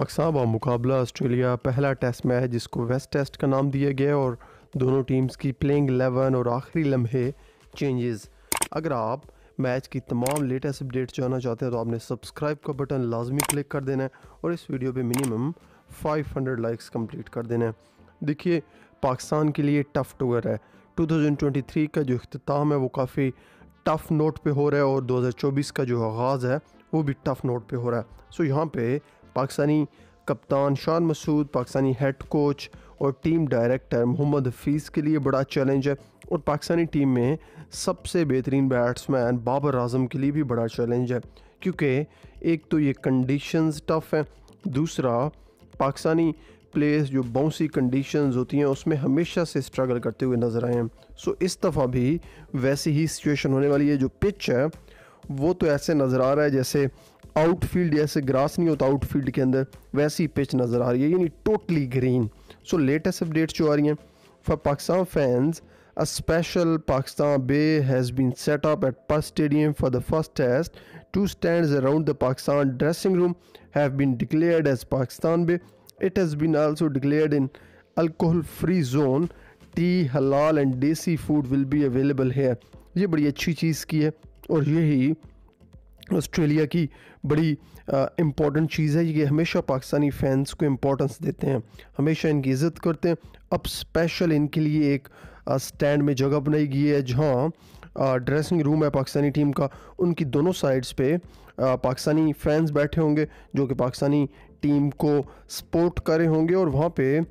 पाकिस्तान व मुकाबला ऑस्ट्रेलिया पहला टेस्ट मैच जिसको वेस्ट टेस्ट का नाम दिया गया और दोनों टीम्स की प्लेइंग एलेवन और आखिरी लम्हे चेंजेस अगर आप मैच की तमाम लेटेस्ट अपडेट्स जाना चाहते हैं तो आपने सब्सक्राइब का बटन लाजमी क्लिक कर देना है और इस वीडियो पे मिनिमम 500 लाइक्स कंप्लीट कर देना है देखिए पाकिस्तान के लिए टफ़ टूर है 2023 का जो अख्ताम है वो काफ़ी टफ़ नोट पे हो रहा है और 2024 का जो आगाज़ है वो भी टफ़ नोट पे हो रहा है सो यहाँ पे पाकिस्तानी कप्तान शान मसूद पाकिस्तानी हेड कोच और टीम डायरेक्टर मोहम्मद हफीज़ के लिए बड़ा चैलेंज है और पाकिस्तानी टीम में सबसे बेहतरीन बैट्समैन बाबर आजम के लिए भी बड़ा चैलेंज है क्योंकि एक तो ये कंडीशंस टफ़ हैं दूसरा पाकिस्तानी प्लेस जो बाउंसी कंडीशंस होती हैं उसमें हमेशा से स्ट्रगल करते हुए नज़र आए हैं सो इस दफ़ा भी वैसी ही सिचुएशन होने वाली है जो पिच है वो तो ऐसे नज़र आ रहा है जैसे आउटफील्ड जैसे ग्रास नहीं होता आउटफील्ड के अंदर वैसी पिच नज़र आ रही है यानी totally green so latest updates जो आ रही हैं for Pakistan fans a special Pakistan bay has been set up at Perth stadium for the first test to stand around the Pakistan dressing room have been declared as Pakistan bay it has been also declared in alcohol free zone tea halal and desi food will be available है ये बड़ी अच्छी चीज़ की है और यही Australia की बड़ी इम्पॉर्टेंट चीज़ है ये हमेशा पाकिस्तानी फ़ैन्स को इम्पोर्टेंस देते हैं हमेशा इनकी इज़्ज़त करते हैं अब स्पेशल इनके लिए एक स्टैंड में जगह बनाई गई है जहाँ ड्रेसिंग रूम है पाकिस्तानी टीम का उनकी दोनों साइड्स पे पाकिस्तानी फैंस बैठे होंगे जो कि पाकिस्तानी टीम को सपोर्ट करे होंगे और वहाँ पर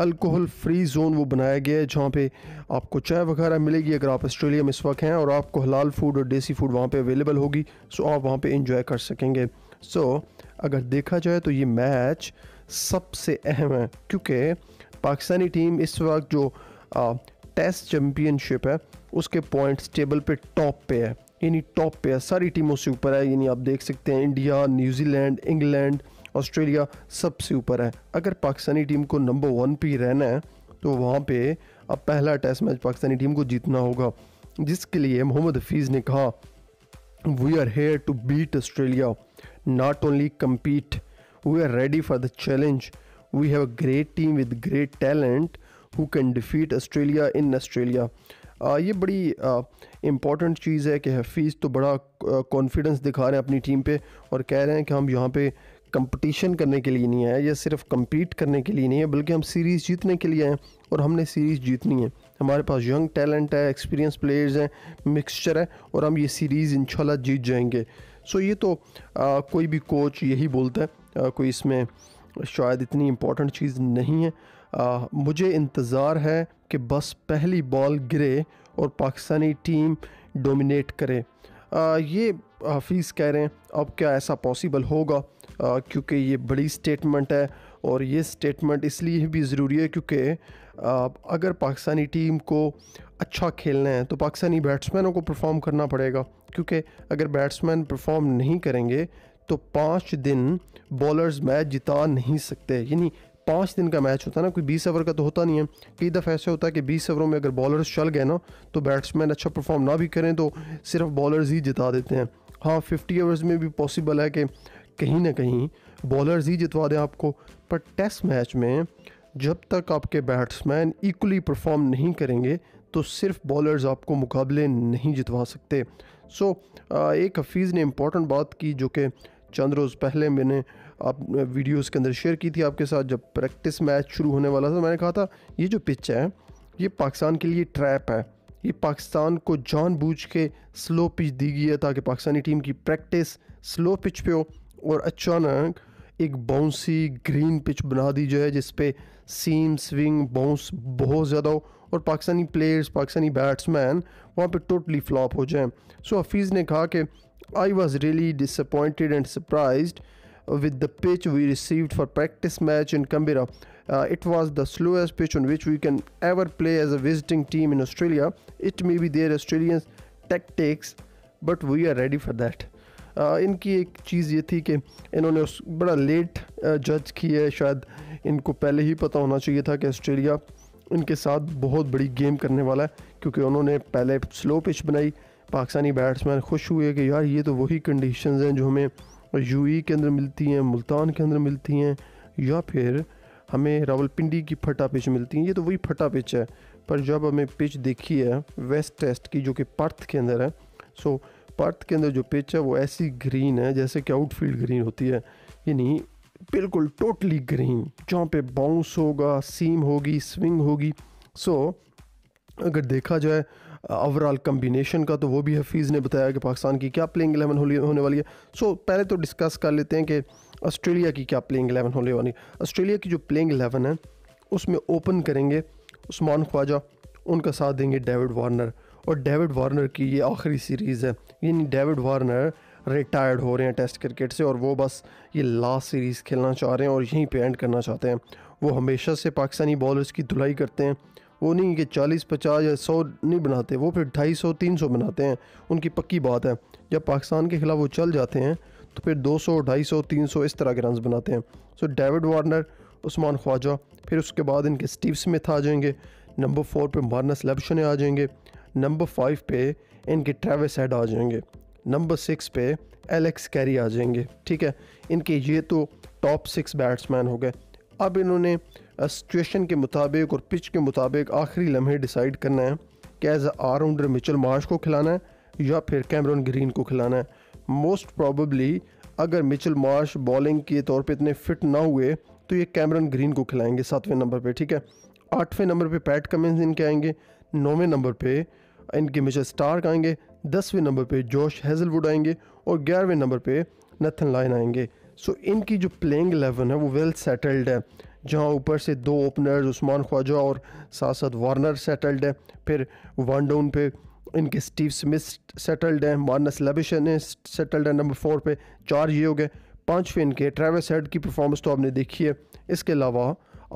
अल्कोहल फ्री जोन वो बनाया गया है जहाँ पे आपको चाय वगैरह मिलेगी अगर आप ऑस्ट्रेलिया में इस वक्त हैं और आपको हलाल फूड और देसी फूड वहाँ पे अवेलेबल होगी सो आप वहाँ पे इंजॉय कर सकेंगे सो अगर देखा जाए तो ये मैच सबसे अहम है क्योंकि पाकिस्तानी टीम इस वक्त जो आ, टेस्ट चैम्पियनशिप है उसके पॉइंट्स टेबल पे टॉप पे है यानी टॉप पे है सारी टीमों से ऊपर है यानी आप देख सकते हैं इंडिया न्यूजीलैंड इंग्लैंड ऑस्ट्रेलिया सबसे ऊपर है अगर पाकिस्तानी टीम को नंबर वन पे रहना है तो वहाँ पे अब पहला टेस्ट मैच पाकिस्तानी टीम को जीतना होगा जिसके लिए मोहम्मद हफीज़ ने कहा we are here to beat Australia not only compete we are ready for the challenge we have a great team with great talent who can defeat Australia in Australia ये बड़ी important चीज़ है कि हफीज़ तो बड़ा कॉन्फिडेंस दिखा रहे हैं अपनी टीम पे और कह रहे हैं कि हम यहाँ पे कंपटीशन करने के लिए नहीं आया या सिर्फ कम्पीट करने के लिए नहीं है बल्कि हम सीरीज़ जीतने के लिए आए और हमने सीरीज़ जीतनी है हमारे पास यंग टैलेंट है एक्सपीरियंस प्लेयर्स हैं मिक्सचर है और हम ये सीरीज़ इन जीत जाएंगे सो ये तो आ, कोई भी कोच यही बोलता है आ, कोई इसमें शायद इतनी इंपॉर्टेंट चीज़ नहीं है आ, मुझे इंतज़ार है कि बस पहली बॉल गिरे और पाकिस्तानी टीम डोमिनेट करे आ, ये हफीज़ कह रहे हैं अब क्या ऐसा पॉसिबल होगा क्योंकि ये बड़ी स्टेटमेंट है और ये स्टेटमेंट इसलिए भी ज़रूरी है क्योंकि अगर पाकिस्तानी टीम को अच्छा खेलना है तो पाकिस्तानी बैट्समैनों को परफॉर्म करना पड़ेगा क्योंकि अगर बैट्समैन परफॉर्म नहीं करेंगे तो पाँच दिन बॉलर्स मैच जिता नहीं सकते यानी पाँच दिन का मैच होता है ना कोई बीस ओवर का तो होता नहीं है कई दफ़ा ऐसे होता है कि बीस ओवरों में अगर बॉलर्स चल गए ना तो बैट्समैन अच्छा परफॉर्म ना भी करें तो सिर्फ बॉलर्स ही जिता देते हैं हाँ फिफ्टी ओवर्स में भी पॉसिबल है कि कहीं ना कहीं बॉलर्स ही जितवा दें आपको पर टेस्ट मैच में जब तक आपके बैट्समैन इक्वली परफॉर्म नहीं करेंगे तो सिर्फ बॉलर्स आपको मुकाबले नहीं जितवा सकते सो so, एक हफीज़ ने इम्पॉर्टेंट बात की जो कि चंद रोज़ पहले मैंने आप वीडियोस के अंदर शेयर की थी आपके साथ जब प्रैक्टिस मैच शुरू होने वाला था तो मैंने कहा था ये जो पिच है ये पाकिस्तान के लिए ट्रैप है ये पाकिस्तान को जानबूझ के स्लो पिच दी गई है ताकि पाकिस्तानी टीम की प्रैक्टिस स्लो पिच पे हो और अचानक एक बाउंसी ग्रीन पिच बना दी जाए जिस पे सीम स्विंग बाउंस बहुत ज़्यादा हो और पाकिस्तानी प्लेयर्स पाकिस्तानी बैट्समैन वहाँ पे टोटली फ्लॉप हो जाएं सो हफीज़ ने कहा कि I was really disappointed and surprise with the pitch we received for practice match in Canberra Uh, it was the slowest pitch on which we can ever play as a visiting team in Australia. It may be their Australian tactics, but we are ready for that. Uh, इनकी एक चीज़ ये थी कि इन्होंने उस बड़ा late जज किया है शायद इनको पहले ही पता होना चाहिए था कि ऑस्ट्रेलिया इनके साथ बहुत बड़ी गेम करने वाला है क्योंकि उन्होंने पहले स्लो पिच बनाई पाकिस्तानी बैट्समैन खुश हुए कि यार ये तो वही कंडीशंस हैं जो हमें यूई e के अंदर मिलती हैं मुल्तान के अंदर मिलती हैं या फिर हमें रावलपिंडी की फटा पिच मिलती है ये तो वही फटा पिच है पर जब हमें पिच देखी है वेस्ट टेस्ट की जो कि पर्थ के अंदर है सो पर्थ के अंदर जो पिच है वो ऐसी ग्रीन है जैसे कि आउटफील्ड ग्रीन होती है यानी बिल्कुल टोटली ग्रीन जहाँ पे बाउंस होगा सीम होगी स्विंग होगी सो अगर देखा जाए ओवरऑल कम्बिनेशन का तो वो भी हफीज़ ने बताया कि पाकिस्तान की क्या प्लेइंग एलेवन होने वाली है सो पहले तो डिस्कस कर लेते हैं कि ऑस्ट्रेलिया की क्या प्लेइंग एलेवन होने वाली है ऑस्ट्रेलिया की जो प्लेइंग एलेवन है उसमें ओपन करेंगे उस्मान ख्वाजा उनका साथ देंगे डेविड वार्नर और डेविड वार्नर की ये आखिरी सीरीज़ है यानी डेविड वार्नर रिटायर्ड हो रहे हैं टेस्ट क्रिकेट से और वो बस ये लास्ट सीरीज़ खेलना चाह रहे हैं और यहीं पे एंड करना चाहते हैं वो हमेशा से पाकिस्तानी बॉलर्स की धुलाई करते हैं वो नहीं कि चालीस पचास या सौ नहीं बनाते वो फिर ढाई सौ तीन सौ बनाते हैं उनकी पक्की बात है जब पाकिस्तान के खिलाफ वो चल जाते हैं तो फिर दो सौ ढाई सौ तीन सौ इस तरह के रन बनाते हैं so David Warner Usman Khawaja फिर उसके बाद इनके स्टीव स्मिथ आ जाएंगे नंबर फोर पर मार्नस लेबशन आ जाएंगे नंबर फाइव पे इनके ट्रेविस हेड आ जाएंगे नंबर सिक्स पे एलेक्स कैरी आ जाएंगे ठीक है इनके ये तो टॉप सिक्स बैट्समैन हो गए अब इन्होंने सिचुएशन के मुताबिक और पिच के मुताबिक आखिरी लम्हे डिसाइड करना है कि as allrounder rounder Mitchell Marsh को खिलाना है या फिर कैमरन ग्रीन को खिलाना है मोस्ट प्रॉबली अगर मिचल मार्श बॉलिंग के तौर पे इतने फिट ना हुए तो ये कैमरन ग्रीन को खिलाएंगे सातवें नंबर पे ठीक है आठवें नंबर पे पैट कमिंस इनके आएंगे नौवें नंबर पे इनके मिचल स्टार्क आएंगे दसवें नंबर पे जोश हेजलवुड आएंगे और ग्यारहवें नंबर पे नथन लाइन आएंगे सो इनकी जो प्लेइंग एलेवन है वो वेल सेटल्ड है जहाँ ऊपर से दो ओपनर्स उस्मान ख्वाजा और साथ साथ वार्नर सेटल्ड है फिर वन डाउन पे इनके स्टीव स्मिथ सेटल्ड हैं मानस लबिशन है सेटल्ड है नंबर फोर पे चार ये हो गए पाँचवें इनके ट्रेविस हेड की परफॉर्मेंस तो आपने देखी है इसके अलावा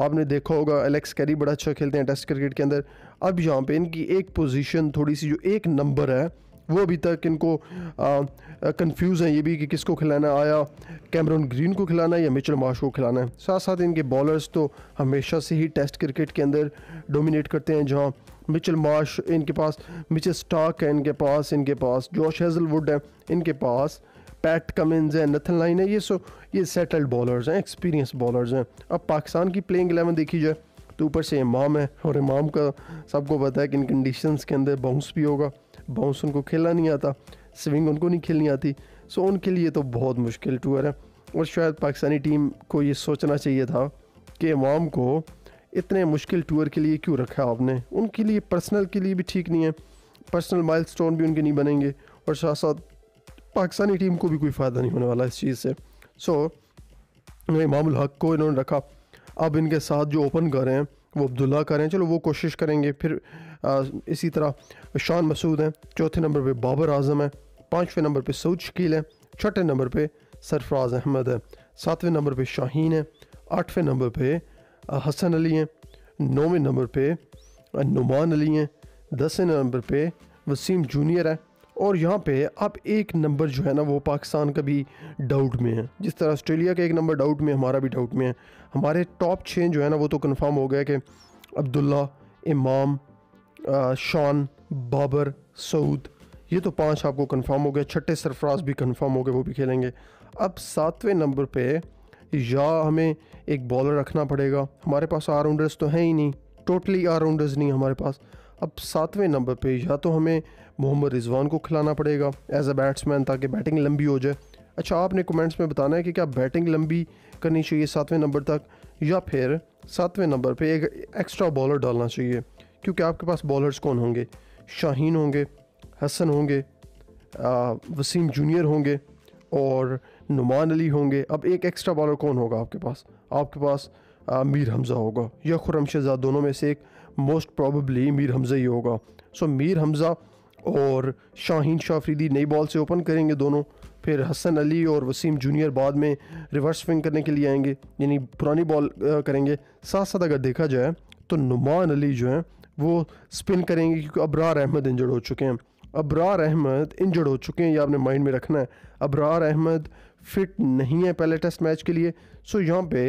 आपने देखा होगा एलेक्स कैरी बड़ा अच्छा खेलते हैं टेस्ट क्रिकेट के अंदर अब यहाँ पे इनकी एक पोजीशन थोड़ी सी जो एक नंबर है वो अभी तक इनको कंफ्यूज हैं ये भी कि किसको खिलाना आया कैमरन ग्रीन को खिलाना है या मिचल माश को खिलाना है साथ साथ इनके बॉलर्स तो हमेशा से ही टेस्ट क्रिकेट के अंदर डोमिनेट करते हैं जहां मिचल माश इनके पास मिचल स्टार्क है इनके पास इनके पास जॉश हेजलवुड है इनके पास पैट कमिंस है नथन लाइन है ये सो ये सेटल्ड बॉलर्स हैं एक्सपीरियंस बॉलर्स हैं अब पाकिस्तान की प्लेइंग एलेवन देखी जाए तो ऊपर से इमाम है और इमाम का सबको पता है कि इन कंडीशंस के अंदर बाउंस भी होगा बाउंस उनको खेलना नहीं आता स्विंग उनको नहीं खेलनी आती सो उनके लिए तो बहुत मुश्किल टूर है और शायद पाकिस्तानी टीम को ये सोचना चाहिए था कि इमाम को इतने मुश्किल टूर के लिए क्यों रखा आपने उनके लिए पर्सनल के लिए भी ठीक नहीं है पर्सनल माइल भी उनके नहीं बनेंगे और साथ साथ पाकिस्तानी टीम को भी कोई फ़ायदा नहीं होने वाला इस चीज़ से सो so, इमाम हक को इन्होंने रखा अब इनके साथ जो ओपन कर रहे हैं वो अब्दुल्ला करें चलो वो कोशिश करेंगे फिर आ, इसी तरह शान मसूद हैं चौथे नंबर पे बाबर आजम है पाँचवें नंबर पे सऊद शकील है छठे नंबर पे सरफराज अहमद है सातवें नंबर पे शाहीन है आठवें नंबर पे हसन अली हैं नौवें नंबर पे नुमान अली हैं दसवें नंबर पे वसीम जूनियर है और यहाँ पे आप एक नंबर जो है ना वो पाकिस्तान का भी डाउट में है जिस तरह ऑस्ट्रेलिया का एक नंबर डाउट में हमारा भी डाउट में है हमारे टॉप छः जो है ना वो तो कन्फर्म हो गया कि अब्दुल्ला इमाम शान बाबर सऊद ये तो पांच आपको कंफर्म हो गए छठे सरफराज भी कंफर्म हो गए वो भी खेलेंगे अब सातवें नंबर पे या हमें एक बॉलर रखना पड़ेगा हमारे पास आल राउंडर्स तो हैं ही नहीं टोटली आल राउंडर्स नहीं हमारे पास अब सातवें नंबर पे या तो हमें मोहम्मद रिजवान को खिलाना पड़ेगा एज अ बैट्समैन ताकि बैटिंग लंबी हो जाए अच्छा आपने कमेंट्स में बताना है कि क्या बैटिंग लंबी करनी चाहिए सातवें नंबर तक या फिर सातवें नंबर पे एक एक्स्ट्रा बॉलर डालना चाहिए क्योंकि आपके पास बॉलर्स कौन होंगे शाहीन होंगे हसन होंगे आ, वसीम जूनियर होंगे और नुमान अली होंगे अब एक एक्स्ट्रा बॉलर कौन होगा आपके पास आपके पास आ, मीर हमज़ा होगा या खुरम शहजाद दोनों में से एक मोस्ट प्रॉबली मीर हमज़ा ही होगा सो मीर हमज़ा और शाहीन शाफरीदी नई बॉल से ओपन करेंगे दोनों फिर हसन अली और वसीम जूनियर बाद में रिवर्स स्विंग करने के लिए आएंगे यानी पुरानी बॉल करेंगे साथ साथ अगर देखा जाए तो नुमान अली जो हैं वो स्पिन करेंगे क्योंकि अबरार अहमद इंजर्ड हो चुके हैं अबरार अहमद इंजर्ड हो चुके हैं ये आपने माइंड में रखना है अबरार अहमद फिट नहीं है पहले टेस्ट मैच के लिए सो यहाँ पे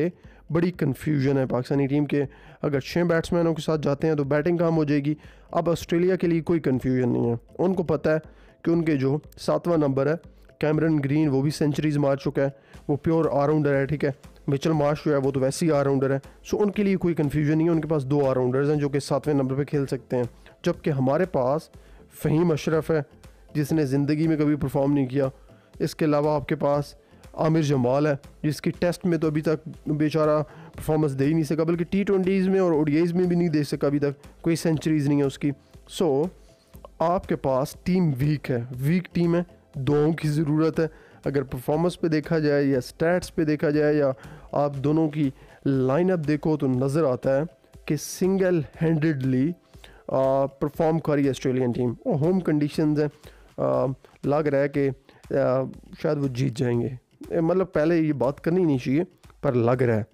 बड़ी कन्फ्यूजन है पाकिस्तानी टीम के अगर छः बैट्समैनों के साथ जाते हैं तो बैटिंग काम हो जाएगी अब ऑस्ट्रेलिया के लिए कोई कन्फ्यूजन नहीं है उनको पता है कि उनके जो सातवां नंबर है कैमरन ग्रीन वो भी सेंचुरीज मार चुका है वो प्योर ऑलराउंडर है ठीक है मिचल मार्श जो है वो तो वैसे ही ऑलराउंडर है सो उनके लिए कोई कन्फ्यूजन नहीं है उनके पास दो ऑलराउंडर्स हैं जो कि सातवें नंबर पर खेल सकते हैं जबकि हमारे पास फ़हीम अशरफ है जिसने ज़िंदगी में कभी परफॉर्म नहीं किया इसके अलावा आपके पास आमिर जमाल है जिसकी टेस्ट में तो अभी तक बेचारा परफॉर्मेंस दे ही नहीं सका बल्कि टी ट्वेंटीज़ में और ओडीआईज़ में भी नहीं दे सका अभी तक कोई सेंचुरीज़ नहीं है उसकी सो so, आपके पास टीम वीक है वीक टीम है दोनों की ज़रूरत है अगर परफॉर्मेंस पे देखा जाए या स्टैट्स पे देखा जाए या आप दोनों की लाइनअप देखो तो नज़र आता है कि सिंगल हैंडेडली परफॉर्म कर रही है ऑस्ट्रेलियन टीम और होम कंडीशन है लग रहा है कि शायद वो जीत जाएंगे मतलब पहले ये बात करनी नहीं चाहिए पर लग रहा है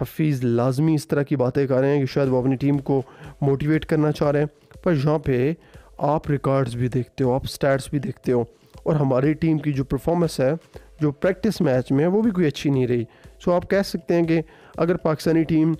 हफीज़ लाजमी इस तरह की बातें कर रहे हैं कि शायद वो अपनी टीम को मोटिवेट करना चाह रहे हैं पर यहाँ पे आप रिकॉर्ड्स भी देखते हो आप स्टैट्स भी देखते हो और हमारी टीम की जो परफॉर्मेंस है जो प्रैक्टिस मैच में है वो भी कोई अच्छी नहीं रही सो आप कह सकते हैं कि अगर पाकिस्तानी टीम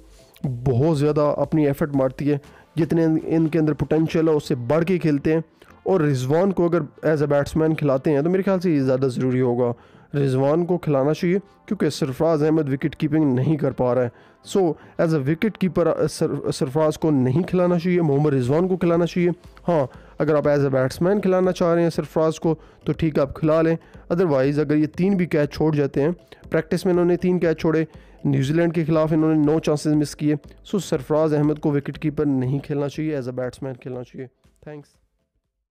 बहुत ज़्यादा अपनी एफर्ट मारती है जितने इनके अंदर पोटेंशियल है उससे बढ़ के खेलते हैं और रिजवान को अगर एज अ बैट्समैन खिलाते हैं तो मेरे ख्याल से ये ज़्यादा ज़रूरी होगा रिजवान को खिलाना चाहिए क्योंकि सरफराज अहमद विकेट कीपिंग नहीं कर पा रहा है so as a wicket keeper Sarfaraz को नहीं खिलाना चाहिए मोहम्मद रिजवान को खिलाना चाहिए हाँ अगर आप एज अ बैट्समैन खिलाना चाह रहे हैं सरफराज को तो ठीक है आप खिला लें अदरवाइज़ अगर ये तीन भी कैच छोड़ जाते हैं प्रैक्टिस में इन्होंने तीन कैच छोड़े न्यूजीलैंड के खिलाफ इन्होंने नौ चांसेस मिस किए सो सरफराज अहमद को विकेट कीपर नहीं खेलना चाहिए एज अ बैट्समैन खेलना चाहिए थैंक्स